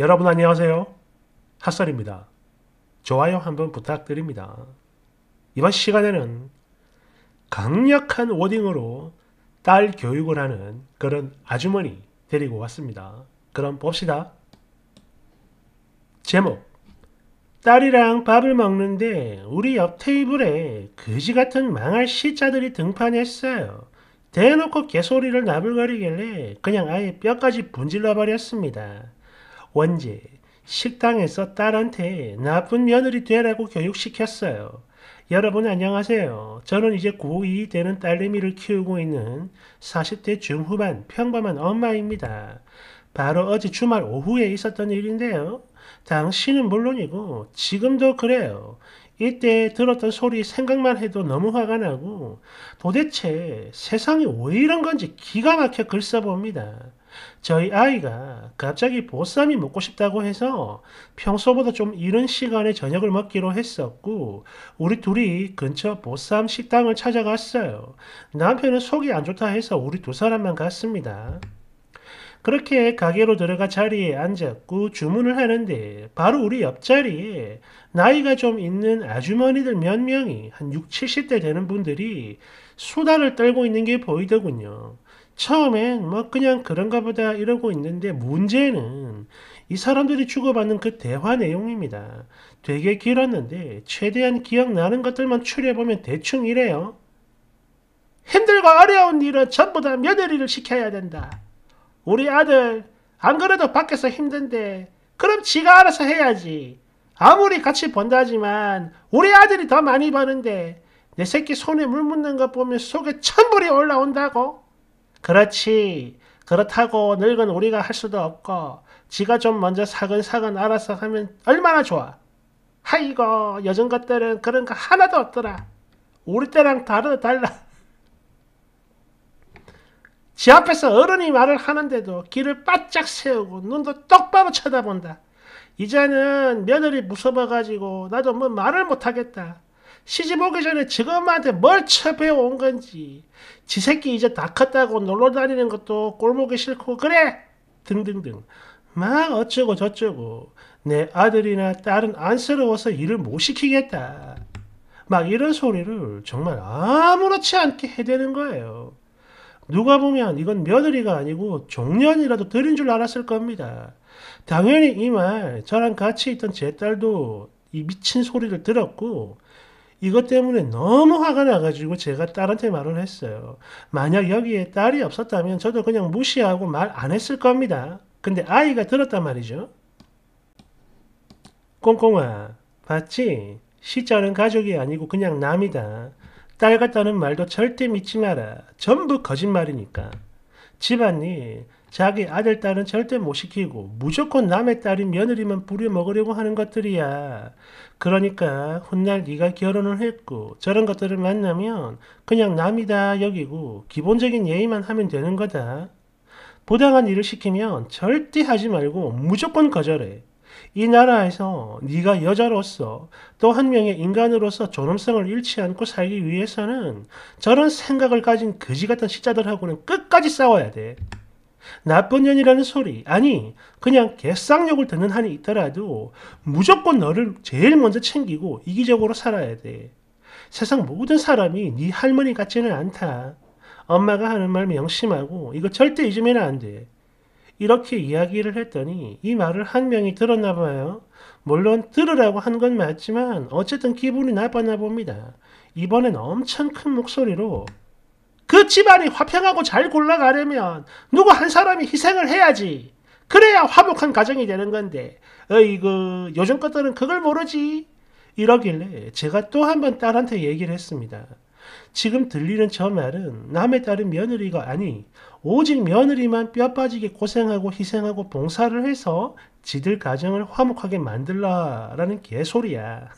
여러분 안녕하세요. 핫설입니다. 좋아요 한번 부탁드립니다. 이번 시간에는 강력한 워딩으로 딸 교육을 하는 그런 아주머니 데리고 왔습니다. 그럼 봅시다. 제목 딸이랑 밥을 먹는데 우리 옆 테이블에 그지같은 망할 시자들이 등판했어요. 대놓고 개소리를 나불거리길래 그냥 아예 뼈까지 분질러버렸습니다. 원제, 식당에서 딸한테 나쁜 며느리 되라고 교육시켰어요. 여러분 안녕하세요. 저는 이제 고2 되는 딸내미를 키우고 있는 40대 중후반 평범한 엄마입니다. 바로 어제 주말 오후에 있었던 일인데요. 당신은 물론이고 지금도 그래요. 이때 들었던 소리 생각만 해도 너무 화가 나고 도대체 세상이 왜 이런 건지 기가 막혀 글 써봅니다. 저희 아이가 갑자기 보쌈이 먹고 싶다고 해서 평소보다 좀 이른 시간에 저녁을 먹기로 했었고 우리 둘이 근처 보쌈 식당을 찾아갔어요. 남편은 속이 안 좋다 해서 우리 두 사람만 갔습니다. 그렇게 가게로 들어가 자리에 앉았고 주문을 하는데 바로 우리 옆자리에 나이가 좀 있는 아주머니들 몇 명이 한 6, 70대 되는 분들이 수다를 떨고 있는 게 보이더군요. 처음엔 뭐 그냥 그런가 보다 이러고 있는데 문제는 이 사람들이 주고받는 그 대화 내용입니다. 되게 길었는데 최대한 기억나는 것들만 추려보면 대충 이래요. 힘들고 어려운 일은 전부 다 며느리를 시켜야 된다. 우리 아들 안 그래도 밖에서 힘든데 그럼 지가 알아서 해야지. 아무리 같이 번다지만 우리 아들이 더 많이 버는데 내 새끼 손에 물 묻는 거 보면 속에 천불이 올라온다고? 그렇지. 그렇다고 늙은 우리가 할 수도 없고 지가 좀 먼저 사근사근 알아서 하면 얼마나 좋아. 하이거 요즘 것들은 그런 거 하나도 없더라. 우리 때랑 다르 달라. 지 앞에서 어른이 말을 하는데도 귀를 바짝 세우고 눈도 똑바로 쳐다본다. 이제는 며느리 무서워가지고 나도 뭐 말을 못하겠다. 시집 오기 전에 지금한테 뭘 쳐배워온 건지 지 새끼 이제 다 컸다고 놀러 다니는 것도 꼴보기 싫고 그래 등등등 막 어쩌고 저쩌고 내 아들이나 딸은 안쓰러워서 일을 못 시키겠다 막 이런 소리를 정말 아무렇지 않게 해대는 거예요 누가 보면 이건 며느리가 아니고 종년이라도 들인 줄 알았을 겁니다 당연히 이 말 저랑 같이 있던 제 딸도 이 미친 소리를 들었고 이것 때문에 너무 화가 나가지고 제가 딸한테 말을 했어요. 만약 여기에 딸이 없었다면 저도 그냥 무시하고 말 안 했을 겁니다. 근데 아이가 들었단 말이죠. 꽁꽁아, 봤지? 시자는 가족이 아니고 그냥 남이다. 딸 같다는 말도 절대 믿지 마라. 전부 거짓말이니까. 집안일, 자기 아들 딸은 절대 못 시키고 무조건 남의 딸인 며느리만 부려먹으려고 하는 것들이야. 그러니까 훗날 네가 결혼을 했고 저런 것들을 만나면 그냥 남이다 여기고 기본적인 예의만 하면 되는 거다. 부당한 일을 시키면 절대 하지 말고 무조건 거절해. 이 나라에서 네가 여자로서 또 한 명의 인간으로서 존엄성을 잃지 않고 살기 위해서는 저런 생각을 가진 거지 같은 시자들하고는 끝까지 싸워야 돼. 나쁜 년이라는 소리 아니 그냥 개쌍욕을 듣는 한이 있더라도 무조건 너를 제일 먼저 챙기고 이기적으로 살아야 돼. 세상 모든 사람이 네 할머니 같지는 않다. 엄마가 하는 말 명심하고 이거 절대 잊으면 안 돼. 이렇게 이야기를 했더니 이 말을 한 명이 들었나 봐요. 물론 들으라고 한 건 맞지만 어쨌든 기분이 나빴나 봅니다. 이번엔 엄청 큰 목소리로 그 집안이 화평하고 잘 굴러가려면 누구 한 사람이 희생을 해야지. 그래야 화목한 가정이 되는 건데, 어이그 요즘 것들은 그걸 모르지. 이러길래 제가 또 한 번 딸한테 얘기를 했습니다. 지금 들리는 저 말은 남의 딸은 며느리가 아니, 오직 며느리만 뼈 빠지게 고생하고 희생하고 봉사를 해서 지들 가정을 화목하게 만들라라는 개소리야.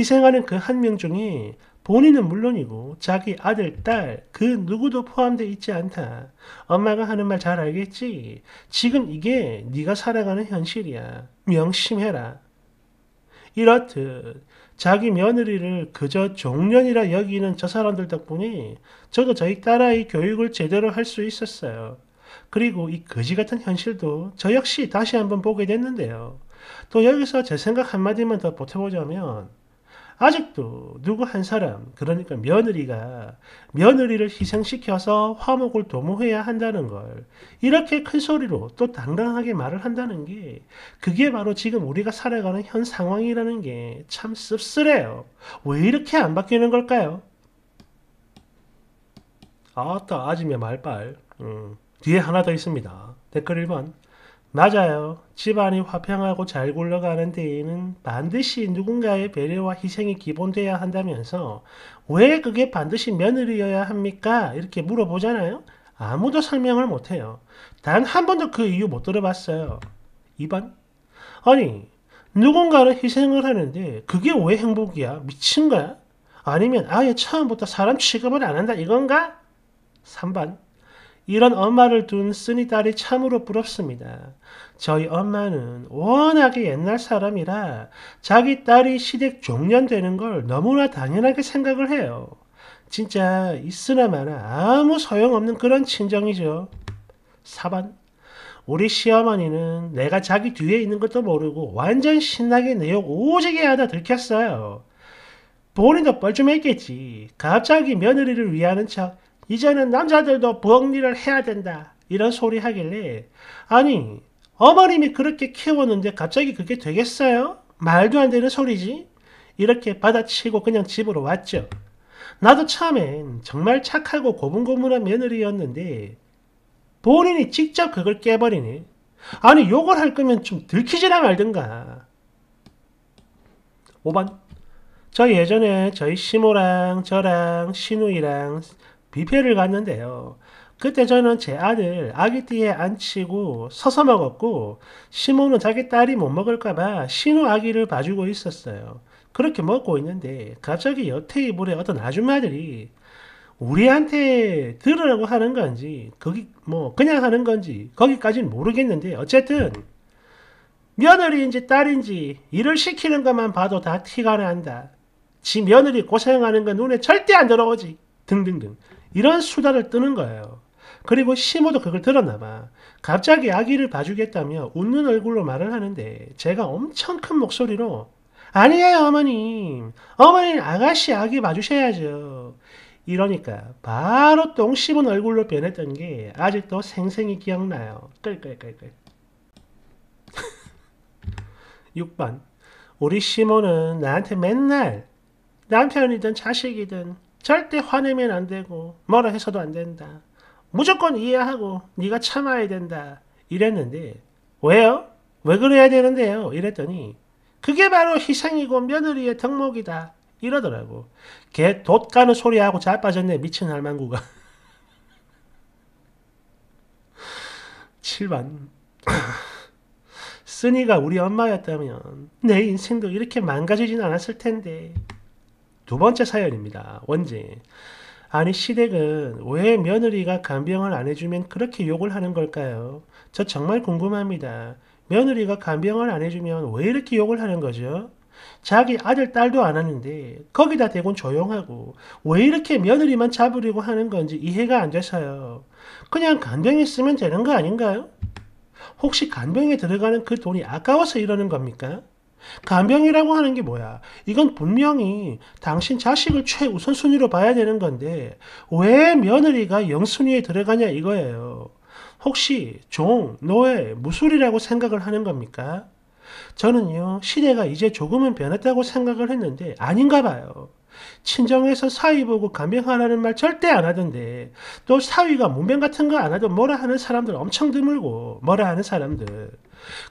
희생하는 그 한 명 중에 본인은 물론이고 자기 아들, 딸그 누구도 포함되어 있지 않다. 엄마가 하는 말 잘 알겠지? 지금 이게 네가 살아가는 현실이야. 명심해라. 이렇듯 자기 며느리를 그저 종년이라 여기는 저 사람들 덕분에 저도 저희 딸아이 교육을 제대로 할 수 있었어요. 그리고 이 거지 같은 현실도 저 역시 다시 한번 보게 됐는데요. 또 여기서 제 생각 한마디만 더 보태보자면 아직도 누구 한 사람, 그러니까 며느리가 며느리를 희생시켜서 화목을 도모해야 한다는 걸 이렇게 큰 소리로 또 당당하게 말을 한다는 게 그게 바로 지금 우리가 살아가는 현 상황이라는 게 참 씁쓸해요. 왜 이렇게 안 바뀌는 걸까요? 아따, 아지며 말빨. 음, 뒤에 하나 더 있습니다. 댓글 1번. 맞아요. 집안이 화평하고 잘 굴러가는 데에는 반드시 누군가의 배려와 희생이 기본돼야 한다면서 왜 그게 반드시 며느리여야 합니까? 이렇게 물어보잖아요. 아무도 설명을 못해요. 단 한 번도 그 이유 못 들어봤어요. 2번. 아니, 누군가를 희생을 하는데 그게 왜 행복이야? 미친 거야? 아니면 아예 처음부터 사람 취급을 안 한다 이건가? 3번. 이런 엄마를 둔 쓰니 딸이 참으로 부럽습니다. 저희 엄마는 워낙에 옛날 사람이라 자기 딸이 시댁 종년되는 걸 너무나 당연하게 생각을 해요. 진짜 있으나 마나 아무 소용없는 그런 친정이죠. 4번 우리 시어머니는 내가 자기 뒤에 있는 것도 모르고 완전 신나게 내 욕 오지게 하다 들켰어요. 본인도 뻘쭘했겠지. 갑자기 며느리를 위하는 척 이제는 남자들도 복리를 해야 된다. 이런 소리 하길래 아니 어머님이 그렇게 키웠는데 갑자기 그게 되겠어요? 말도 안 되는 소리지. 이렇게 받아치고 그냥 집으로 왔죠. 나도 처음엔 정말 착하고 고분고분한 며느리였는데 본인이 직접 그걸 깨버리네. 아니 욕을 할 거면 좀 들키지나 말든가. 5번 저 예전에 저희 시모랑 저랑 신우이랑 뷔페를 갔는데요. 그때 저는 제 아들 아기띠에 앉히고 서서 먹었고 시몬는 자기 딸이 못 먹을까봐 신우 아기를 봐주고 있었어요. 그렇게 먹고 있는데 갑자기 옆 테이블에 어떤 아줌마들이 우리한테 들으라고 하는 건지 거기 뭐 그냥 하는 건지 거기까지는 모르겠는데 어쨌든 며느리인지 딸인지 일을 시키는 것만 봐도 다 티가 난다. 지 며느리 고생하는 건 눈에 절대 안 들어오지 등등등 이런 수다를 뜨는 거예요. 그리고 시모도 그걸 들었나봐. 갑자기 아기를 봐주겠다며 웃는 얼굴로 말을 하는데 제가 엄청 큰 목소리로 아니에요 어머님. 어머님 아가씨 아기 봐주셔야죠. 이러니까 바로 똥 씹은 얼굴로 변했던 게 아직도 생생히 기억나요. 끌끌끌끌. 6번 우리 시모는 나한테 맨날 남편이든 자식이든 절대 화내면 안 되고 뭐라 해서도 안 된다. 무조건 이해하고 네가 참아야 된다. 이랬는데 왜요? 왜 그래야 되는데요? 이랬더니 그게 바로 희생이고 며느리의 덕목이다. 이러더라고. 걔 돛가는 소리하고 자빠졌네. 미친 할망구가. 7번 쓰니가 우리 엄마였다면 내 인생도 이렇게 망가지진 않았을 텐데 두 번째 사연입니다. 원진. 아니 시댁은 왜 며느리가 간병을 안 해주면 그렇게 욕을 하는 걸까요? 저 정말 궁금합니다. 며느리가 간병을 안 해주면 왜 이렇게 욕을 하는 거죠? 자기 아들 딸도 안 하는데 거기다 대곤 조용하고 왜 이렇게 며느리만 잡으려고 하는 건지 이해가 안 돼서요. 그냥 간병했으면 되는 거 아닌가요? 혹시 간병에 들어가는 그 돈이 아까워서 이러는 겁니까? 간병이라고 하는 게 뭐야? 이건 분명히 당신 자식을 최우선순위로 봐야 되는 건데 왜 며느리가 영순위에 들어가냐 이거예요. 혹시 종, 노예, 무술이라고 생각을 하는 겁니까? 저는요, 시대가 이제 조금은 변했다고 생각을 했는데 아닌가 봐요. 친정에서 사위 보고 감명하라는말 절대 안 하던데 또 사위가 문명 같은 거 안 하도 뭐라 하는 사람들 엄청 드물고 뭐라 하는 사람들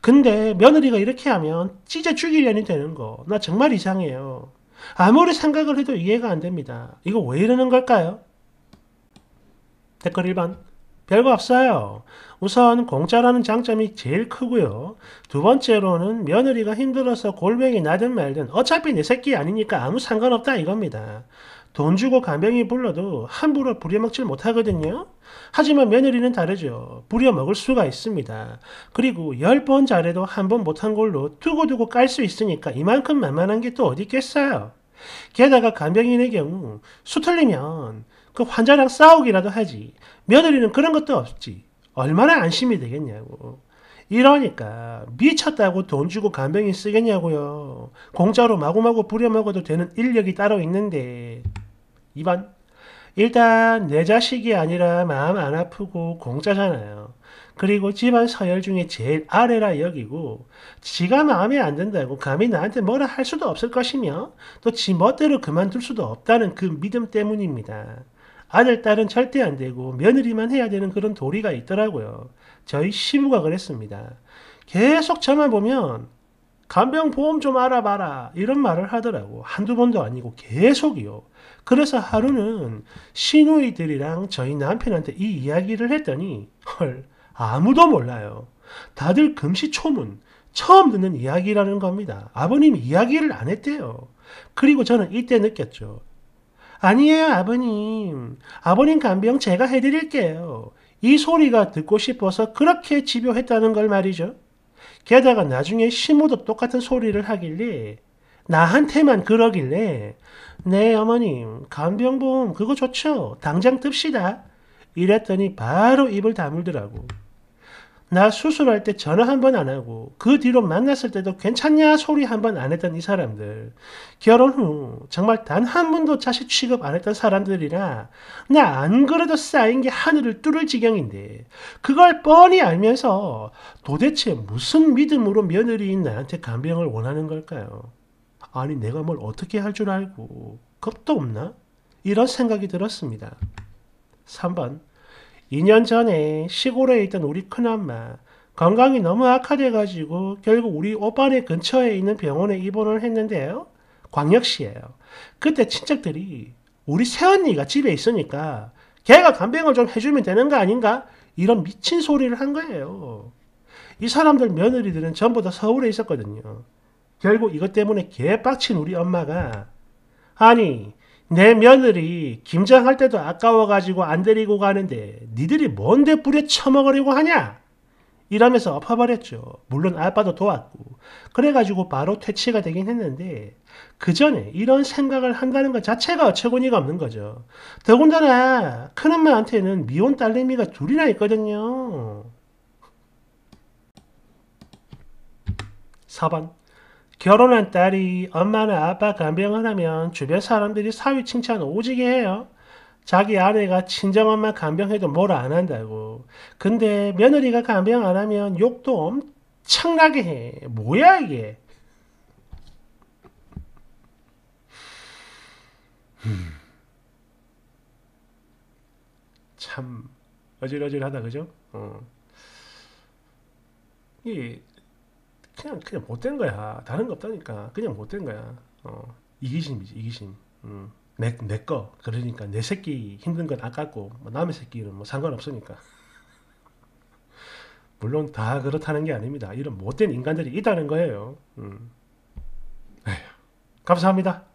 근데 며느리가 이렇게 하면 찢어 죽이려니 되는 거 나 정말 이상해요 아무리 생각을 해도 이해가 안 됩니다 이거 왜 이러는 걸까요? 댓글 1번 별거 없어요. 우선 공짜라는 장점이 제일 크고요. 두 번째로는 며느리가 힘들어서 골뱅이 나든 말든 어차피 내 새끼 아니니까 아무 상관없다 이겁니다. 돈 주고 간병이 불러도 함부로 부려먹질 못하거든요. 하지만 며느리는 다르죠. 부려먹을 수가 있습니다. 그리고 열 번 잘해도 한 번 못한 걸로 두고두고 깔 수 있으니까 이만큼 만만한 게 또 어디 있겠어요. 게다가 간병인의 경우 수틀리면 그 환자랑 싸우기라도 하지. 며느리는 그런 것도 없지. 얼마나 안심이 되겠냐고. 이러니까 미쳤다고 돈 주고 간병인 쓰겠냐고요. 공짜로 마구마구 부려먹어도 되는 인력이 따로 있는데. 2번. 일단 내 자식이 아니라 마음 안 아프고 공짜잖아요. 그리고 집안 서열 중에 제일 아래라 여기고 지가 마음에 안 든다고 감히 나한테 뭐라 할 수도 없을 것이며 또 지 멋대로 그만둘 수도 없다는 그 믿음 때문입니다. 아들, 딸은 절대 안 되고 며느리만 해야 되는 그런 도리가 있더라고요. 저희 시부가 그랬습니다. 계속 저만 보면 간병보험 좀 알아봐라 이런 말을 하더라고 한두 번도 아니고 계속이요 그래서 하루는 시누이들이랑 저희 남편한테 이 이야기를 했더니 헐 아무도 몰라요 다들 금시초문 처음 듣는 이야기라는 겁니다 아버님이 이야기를 안 했대요 그리고 저는 이때 느꼈죠 아니에요, 아버님. 아버님 간병 제가 해드릴게요. 이 소리가 듣고 싶어서 그렇게 집요했다는 걸 말이죠. 게다가 나중에 시모도 똑같은 소리를 하길래 나한테만 그러길래 네 어머님 간병보험 그거 좋죠 당장 뜹시다 이랬더니 바로 입을 다물더라고 나 수술할 때 전화 한 번 안 하고 그 뒤로 만났을 때도 괜찮냐 소리 한 번 안 했던 이 사람들 결혼 후 정말 단 한 번도 자식 취급 안 했던 사람들이라 나 안 그래도 쌓인 게 하늘을 뚫을 지경인데 그걸 뻔히 알면서 도대체 무슨 믿음으로 며느리인 나한테 간병을 원하는 걸까요? 아니 내가 뭘 어떻게 할 줄 알고 겁도 없나? 이런 생각이 들었습니다. 3번 2년 전에 시골에 있던 우리 큰엄마 건강이 너무 악화돼가지고 결국 우리 오빠네 근처에 있는 병원에 입원을 했는데요. 광역시에요 그때 친척들이 우리 새언니가 집에 있으니까 걔가 간병을 좀 해주면 되는 거 아닌가? 이런 미친 소리를 한 거예요. 이 사람들 며느리들은 전부 다 서울에 있었거든요. 결국 이것 때문에 개빡친 우리 엄마가 아니 내 며느리 김장할 때도 아까워가지고 안 데리고 가는데 니들이 뭔데 뿌려 처먹으려고 하냐? 이러면서 엎어버렸죠. 물론 아빠도 도왔고. 그래가지고 바로 퇴치가 되긴 했는데 그 전에 이런 생각을 한다는 것 자체가 어처구니가 없는 거죠. 더군다나 큰엄마한테는 미혼 딸내미가 둘이나 있거든요. 4번 결혼한 딸이 엄마나 아빠 간병을 하면 주변 사람들이 사위 칭찬 오지게 해요. 자기 아내가 친정엄마 간병해도 뭘 안 한다고. 근데 며느리가 간병 안 하면 욕도 엄청나게 해. 뭐야 이게. 음. 참 어질어질하다 그죠? 어. 이 그냥 그냥 못된 거야. 다른 거 없다니까. 그냥 못 된 거야. 어, 이기심이지 이기심. 음. 내내거 그러니까 내 새끼 힘든 건 아깝고 뭐 남의 새끼는 뭐 상관없으니까. 물론 다 그렇다는 게 아닙니다. 이런 못 된 인간들이 있다는 거예요. 음. 에휴, 감사합니다.